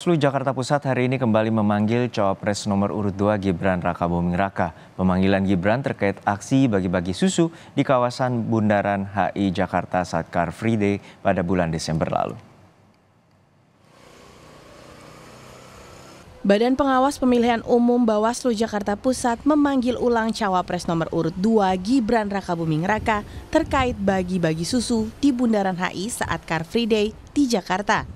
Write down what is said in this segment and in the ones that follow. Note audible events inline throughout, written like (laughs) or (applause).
Selu Jakarta Pusat hari ini kembali memanggil cawapres nomor urut 2 Gibran Raka Buming Raka. Pemanggilan Gibran terkait aksi bagi-bagi susu di kawasan Bundaran HI Jakarta saat Car Free Day pada bulan Desember lalu. Badan Pengawas Pemilihan Umum Bawaslu Jakarta Pusat memanggil ulang cawapres nomor urut 2 Gibran Raka Buming Raka terkait bagi-bagi susu di Bundaran HI saat Car Free Day di Jakarta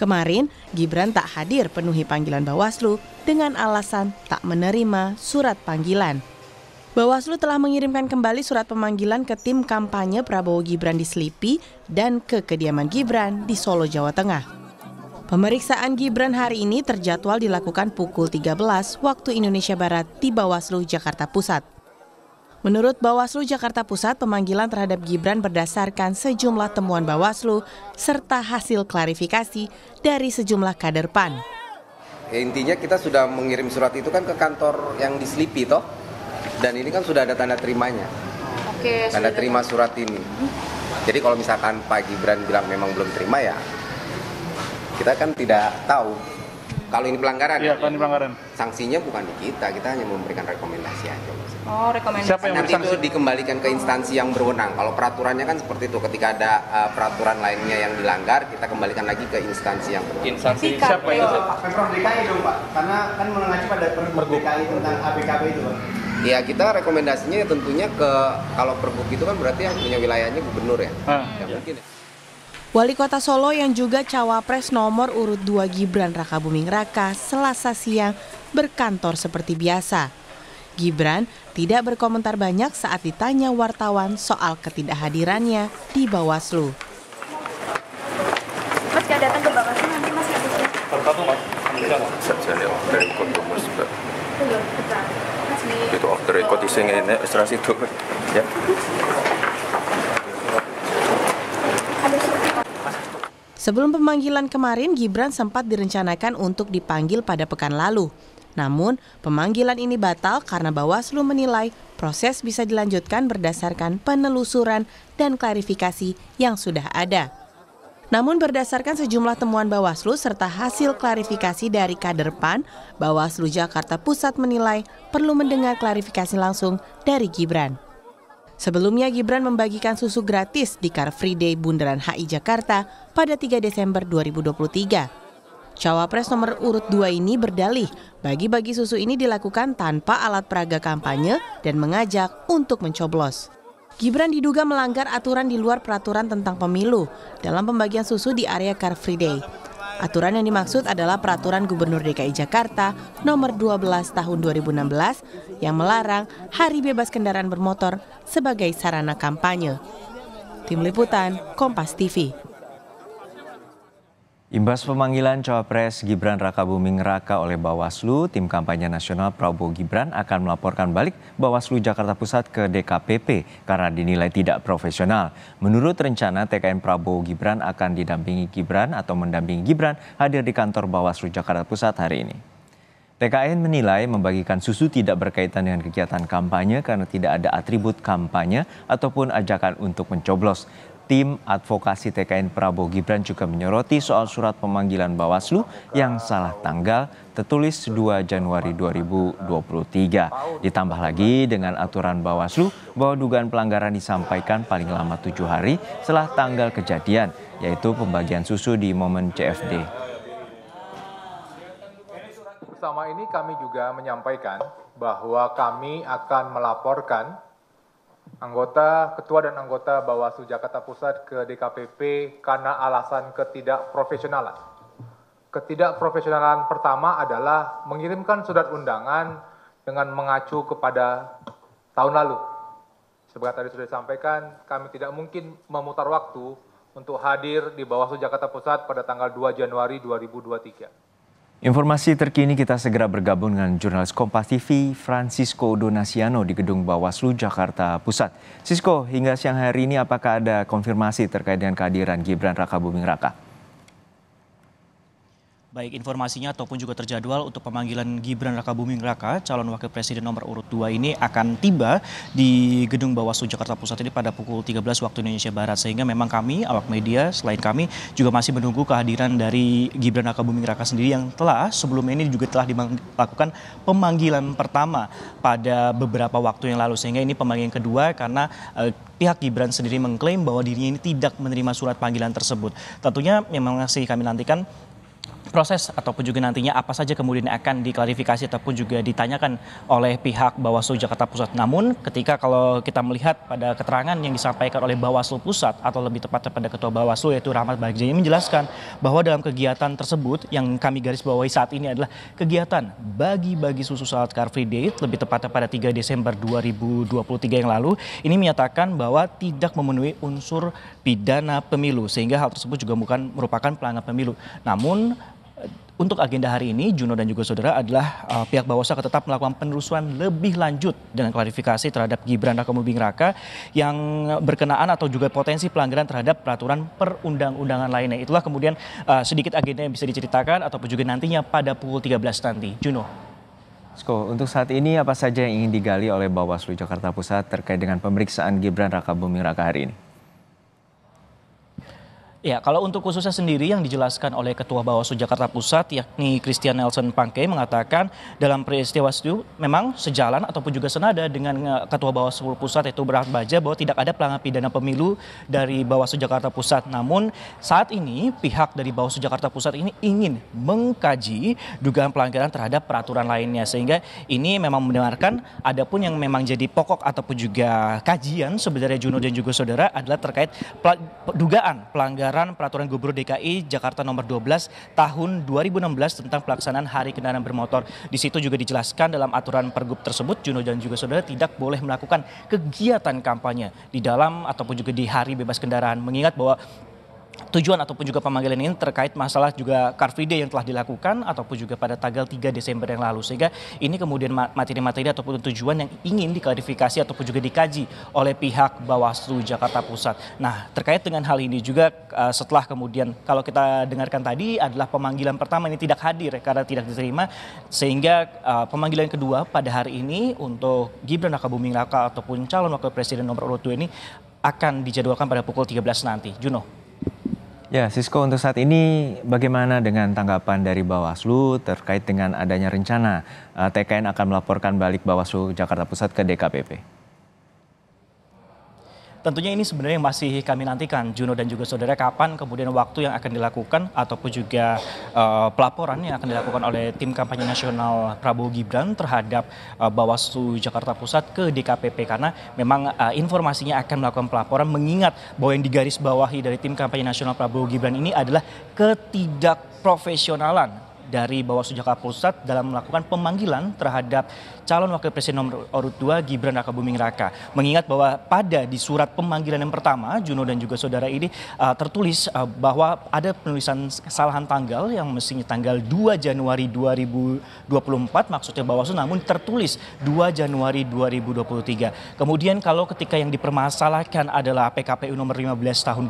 Kemarin, Gibran tak hadir penuhi panggilan Bawaslu dengan alasan tak menerima surat panggilan. Bawaslu telah mengirimkan kembali surat pemanggilan ke tim kampanye Prabowo Gibran di Selipi dan ke kediaman Gibran di Solo, Jawa Tengah. Pemeriksaan Gibran hari ini terjadwal dilakukan pukul 13 waktu Indonesia Barat di Bawaslu Jakarta Pusat. Menurut Bawaslu Jakarta Pusat, pemanggilan terhadap Gibran berdasarkan sejumlah temuan Bawaslu serta hasil klarifikasi dari sejumlah kader PAN. Ya, intinya kita sudah mengirim surat itu kan ke kantor yang di Slipi toh. Dan ini kan sudah ada tanda terimanya. Oke, tanda terima surat ini. Jadi kalau misalkan Pak Gibran bilang memang belum terima ya kita kan tidak tahu kalau ini pelanggaran, iya, kalau ini ya. pelanggaran. Sanksinya bukan di kita, kita hanya memberikan rekomendasi aja. Oh, rekomendasi. Siapa yang Nanti itu dikembalikan ke instansi yang berwenang. Kalau peraturannya kan seperti itu, ketika ada uh, peraturan lainnya yang dilanggar, kita kembalikan lagi ke instansi yang berwenang. Instansi siapa siapa itu? Pemprov DKI dong Pak, karena kan mengacu pada Pemprov DKI tentang ABKB itu Pak. Ya kita rekomendasinya tentunya ke kalau pergub itu kan berarti yang punya wilayahnya gubernur ya. Ah. Ya, ya. mungkin ya. Wali Kota Solo yang juga cawapres nomor urut 2 Gibran Rakabuming Raka selasa siang berkantor seperti biasa. Gibran tidak berkomentar banyak saat ditanya wartawan soal ketidakhadirannya di Bawaslu. Mas gak datang ke Bawaslu nanti Mas habis ini? Pertama Mas, saja ya, dari kotor Mas juga. Itu order record isinya ini, serasi itu. Ya. (laughs) Sebelum pemanggilan kemarin, Gibran sempat direncanakan untuk dipanggil pada pekan lalu. Namun, pemanggilan ini batal karena Bawaslu menilai proses bisa dilanjutkan berdasarkan penelusuran dan klarifikasi yang sudah ada. Namun berdasarkan sejumlah temuan Bawaslu serta hasil klarifikasi dari kader PAN, Bawaslu Jakarta Pusat menilai perlu mendengar klarifikasi langsung dari Gibran. Sebelumnya Gibran membagikan susu gratis di Car Free Day Bundaran HI Jakarta pada 3 Desember 2023. Cawapres nomor urut 2 ini berdalih bagi-bagi susu ini dilakukan tanpa alat peraga kampanye dan mengajak untuk mencoblos. Gibran diduga melanggar aturan di luar peraturan tentang pemilu dalam pembagian susu di area Car Free Day. Aturan yang dimaksud adalah peraturan Gubernur DKI Jakarta nomor 12 tahun 2016 yang melarang hari bebas kendaraan bermotor sebagai sarana kampanye. Tim Liputan, Kompas TV. Imbas pemanggilan cawapres Gibran Raka Buming Raka oleh Bawaslu, tim kampanye nasional Prabowo Gibran akan melaporkan balik Bawaslu Jakarta Pusat ke DKPP karena dinilai tidak profesional. Menurut rencana TKN Prabowo Gibran akan didampingi Gibran atau mendampingi Gibran hadir di kantor Bawaslu Jakarta Pusat hari ini. TKN menilai membagikan susu tidak berkaitan dengan kegiatan kampanye karena tidak ada atribut kampanye ataupun ajakan untuk mencoblos. Tim advokasi TKN Prabowo Gibran juga menyoroti soal surat pemanggilan Bawaslu yang salah tanggal tertulis 2 Januari 2023. Ditambah lagi dengan aturan Bawaslu bahwa dugaan pelanggaran disampaikan paling lama tujuh hari setelah tanggal kejadian, yaitu pembagian susu di momen CFD. Sama ini kami juga menyampaikan bahwa kami akan melaporkan anggota ketua dan anggota Bawaslu Jakarta Pusat ke DKPP karena alasan ketidakprofesionalan. Ketidakprofesionalan pertama adalah mengirimkan surat undangan dengan mengacu kepada tahun lalu. Sebagai tadi sudah disampaikan, kami tidak mungkin memutar waktu untuk hadir di Bawaslu Jakarta Pusat pada tanggal 2 Januari 2023. Informasi terkini kita segera bergabung dengan jurnalis Kompas TV Francisco Donasiano di Gedung Bawaslu Jakarta Pusat. Sisko, hingga siang hari ini apakah ada konfirmasi terkait dengan kehadiran Gibran Raka Buming Raka? Baik informasinya ataupun juga terjadwal untuk pemanggilan Gibran Raka Buming Raka, calon wakil presiden nomor urut 2 ini akan tiba di gedung Bawaslu Jakarta Pusat ini pada pukul 13 waktu Indonesia Barat. Sehingga memang kami, awak media, selain kami juga masih menunggu kehadiran dari Gibran Raka Buming Raka sendiri yang telah sebelum ini juga telah dilakukan pemanggilan pertama pada beberapa waktu yang lalu. Sehingga ini pemanggilan kedua karena eh, pihak Gibran sendiri mengklaim bahwa dirinya ini tidak menerima surat panggilan tersebut. Tentunya memang masih kami nantikan proses ataupun juga nantinya apa saja kemudian akan diklarifikasi ataupun juga ditanyakan oleh pihak Bawaslu Jakarta Pusat. Namun ketika kalau kita melihat pada keterangan yang disampaikan oleh Bawaslu Pusat atau lebih tepat pada Ketua Bawaslu yaitu Rahmat Bagja menjelaskan bahwa dalam kegiatan tersebut yang kami garis bawahi saat ini adalah kegiatan bagi-bagi susu saat Car Free Day lebih tepatnya pada 3 Desember 2023 yang lalu ini menyatakan bahwa tidak memenuhi unsur pidana pemilu sehingga hal tersebut juga bukan merupakan pelanggaran pemilu. Namun untuk agenda hari ini, Juno dan juga saudara adalah uh, pihak Bawaslu akan tetap melakukan penelusuran lebih lanjut dengan klarifikasi terhadap Gibran Raka Mubing Raka yang berkenaan atau juga potensi pelanggaran terhadap peraturan perundang-undangan lainnya. Itulah kemudian uh, sedikit agenda yang bisa diceritakan ataupun juga nantinya pada pukul 13 nanti. Juno. Sko, untuk saat ini apa saja yang ingin digali oleh Bawaslu Jakarta Pusat terkait dengan pemeriksaan Gibran Raka Buming Raka hari ini? Ya, kalau untuk khususnya sendiri yang dijelaskan oleh Ketua Bawaslu Jakarta Pusat yakni Christian Nelson Pangke mengatakan dalam peristiwa itu memang sejalan ataupun juga senada dengan eh, Ketua Bawaslu Pusat yaitu Berat Baja bahwa tidak ada pelanggaran pidana pemilu dari Bawaslu Jakarta Pusat. Namun saat ini pihak dari Bawaslu Jakarta Pusat ini ingin mengkaji dugaan pelanggaran terhadap peraturan lainnya sehingga ini memang mendengarkan adapun yang memang jadi pokok ataupun juga kajian sebenarnya Juno dan juga saudara adalah terkait dugaan pelanggaran pelanggaran peraturan Gubernur DKI Jakarta nomor 12 tahun 2016 tentang pelaksanaan hari kendaraan bermotor. Di situ juga dijelaskan dalam aturan pergub tersebut Juno dan juga saudara tidak boleh melakukan kegiatan kampanye di dalam ataupun juga di hari bebas kendaraan mengingat bahwa tujuan ataupun juga pemanggilan ini terkait masalah juga Car Free Day yang telah dilakukan ataupun juga pada tanggal 3 Desember yang lalu sehingga ini kemudian materi-materi ataupun tujuan yang ingin diklarifikasi ataupun juga dikaji oleh pihak Bawaslu Jakarta Pusat. Nah, terkait dengan hal ini juga eh, setelah kemudian kalau kita dengarkan tadi adalah pemanggilan pertama ini tidak hadir karena tidak diterima sehingga eh, pemanggilan kedua pada hari ini untuk Gibran Raka Buming Raka ataupun calon wakil presiden nomor urut 2 ini akan dijadwalkan pada pukul 13 nanti. Juno. Ya, Sisko untuk saat ini bagaimana dengan tanggapan dari Bawaslu terkait dengan adanya rencana eh, TKN akan melaporkan balik Bawaslu Jakarta Pusat ke DKPP? tentunya ini sebenarnya yang masih kami nantikan Juno dan juga saudara kapan kemudian waktu yang akan dilakukan ataupun juga uh, pelaporan yang akan dilakukan oleh tim kampanye nasional Prabowo Gibran terhadap uh, Bawaslu Jakarta Pusat ke DKPP karena memang uh, informasinya akan melakukan pelaporan mengingat bahwa yang digarisbawahi dari tim kampanye nasional Prabowo Gibran ini adalah ketidakprofesionalan dari Bawaslu Jakarta Pusat dalam melakukan pemanggilan terhadap calon wakil presiden nomor urut 2 Gibran Raka Buming Raka. Mengingat bahwa pada di surat pemanggilan yang pertama Juno dan juga saudara ini uh, tertulis uh, bahwa ada penulisan kesalahan tanggal yang mestinya tanggal 2 Januari 2024 maksudnya Bawaslu namun tertulis 2 Januari 2023. Kemudian kalau ketika yang dipermasalahkan adalah PKPU nomor 15 tahun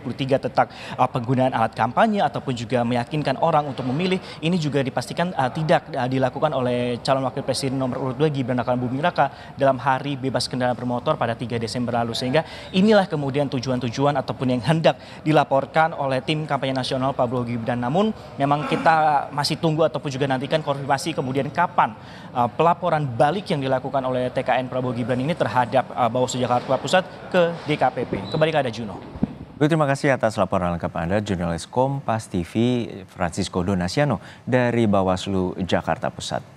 2023 tentang uh, penggunaan alat kampanye ataupun juga meyakinkan orang untuk memilih ini juga dipastikan uh, tidak uh, dilakukan oleh calon wakil presiden nomor urut 2 Gibran Raka Bumi Raka dalam hari bebas kendaraan bermotor pada 3 Desember lalu sehingga inilah kemudian tujuan-tujuan ataupun yang hendak dilaporkan oleh tim kampanye nasional Prabowo Gibran namun memang kita masih tunggu ataupun juga nantikan konfirmasi kemudian kapan uh, pelaporan balik yang dilakukan oleh TKN Prabowo Gibran ini terhadap uh, Bawaslu Jakarta Pusat ke DKPP kembali ke ada Juno Baik, terima kasih atas laporan lengkap Anda, jurnalis Kompas TV Francisco Donasiano dari Bawaslu Jakarta Pusat.